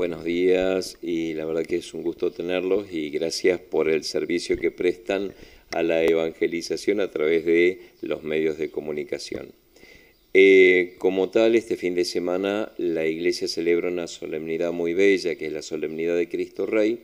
buenos días y la verdad que es un gusto tenerlos y gracias por el servicio que prestan a la evangelización a través de los medios de comunicación. Eh, como tal, este fin de semana la iglesia celebra una solemnidad muy bella, que es la solemnidad de Cristo Rey,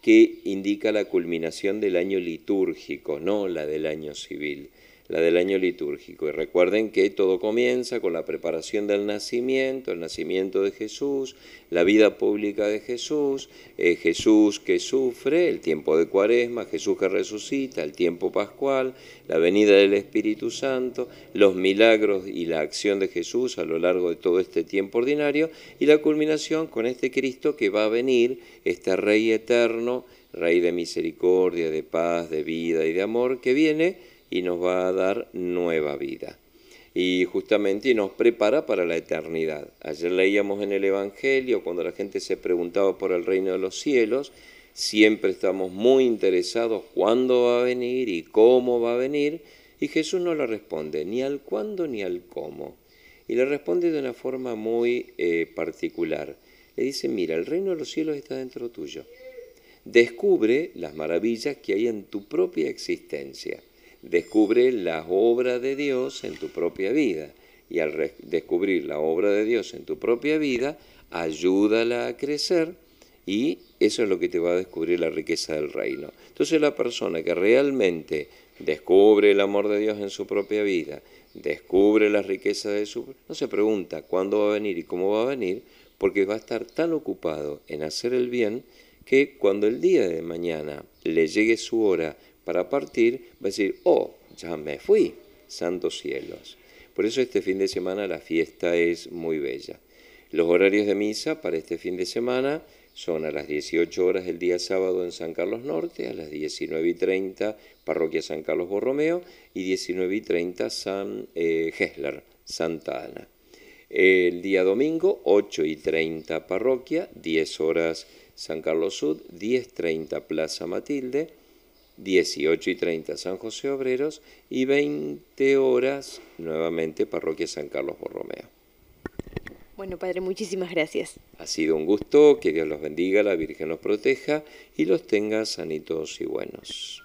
que indica la culminación del año litúrgico, no la del año civil la del año litúrgico. Y recuerden que todo comienza con la preparación del nacimiento, el nacimiento de Jesús, la vida pública de Jesús, eh, Jesús que sufre, el tiempo de cuaresma, Jesús que resucita, el tiempo pascual, la venida del Espíritu Santo, los milagros y la acción de Jesús a lo largo de todo este tiempo ordinario y la culminación con este Cristo que va a venir, este Rey eterno, Rey de misericordia, de paz, de vida y de amor, que viene y nos va a dar nueva vida. Y justamente nos prepara para la eternidad. Ayer leíamos en el Evangelio, cuando la gente se preguntaba por el reino de los cielos, siempre estamos muy interesados cuándo va a venir y cómo va a venir, y Jesús no le responde ni al cuándo ni al cómo. Y le responde de una forma muy eh, particular. Le dice, mira, el reino de los cielos está dentro tuyo. Descubre las maravillas que hay en tu propia existencia descubre la obra de Dios en tu propia vida. Y al descubrir la obra de Dios en tu propia vida, ayúdala a crecer y eso es lo que te va a descubrir la riqueza del reino. Entonces la persona que realmente descubre el amor de Dios en su propia vida, descubre la riqueza de su... No se pregunta cuándo va a venir y cómo va a venir, porque va a estar tan ocupado en hacer el bien que cuando el día de mañana le llegue su hora para partir, va a decir, oh, ya me fui, santos cielos. Por eso este fin de semana la fiesta es muy bella. Los horarios de misa para este fin de semana son a las 18 horas del día sábado en San Carlos Norte, a las 19 y 30 Parroquia San Carlos Borromeo y 19 y 30 San eh, Santa Ana. El día domingo, 8 y 30 Parroquia, 10 horas San Carlos Sud, 30, Plaza Matilde, 18 y 30 San José Obreros y 20 horas nuevamente Parroquia San Carlos Borromeo. Bueno, Padre, muchísimas gracias. Ha sido un gusto, que Dios los bendiga, la Virgen los proteja y los tenga sanitos y buenos.